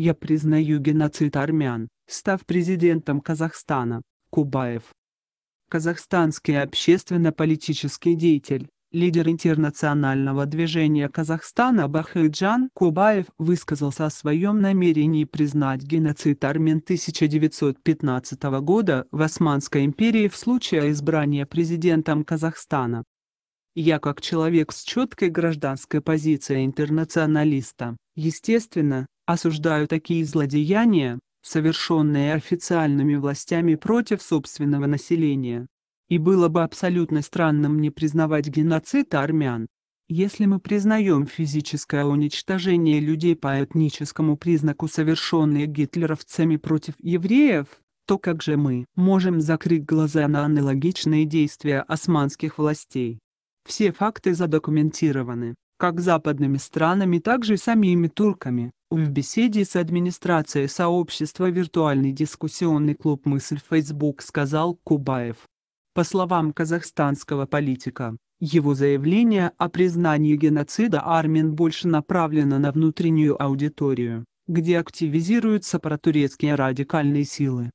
Я признаю геноцид армян, став президентом Казахстана, Кубаев. Казахстанский общественно-политический деятель, лидер интернационального движения Казахстана Бахайджан Кубаев высказался о своем намерении признать геноцид армян 1915 года в Османской империи в случае избрания президентом Казахстана. Я как человек с четкой гражданской позицией интернационалиста, естественно, Осуждаю такие злодеяния, совершенные официальными властями против собственного населения. И было бы абсолютно странным не признавать геноцид армян. Если мы признаем физическое уничтожение людей по этническому признаку, совершенное гитлеровцами против евреев, то как же мы можем закрыть глаза на аналогичные действия османских властей? Все факты задокументированы, как западными странами, так же и самими турками. В беседе с администрацией сообщества «Виртуальный дискуссионный клуб «Мысль» Facebook сказал Кубаев. По словам казахстанского политика, его заявление о признании геноцида Армин больше направлено на внутреннюю аудиторию, где активизируются протурецкие радикальные силы.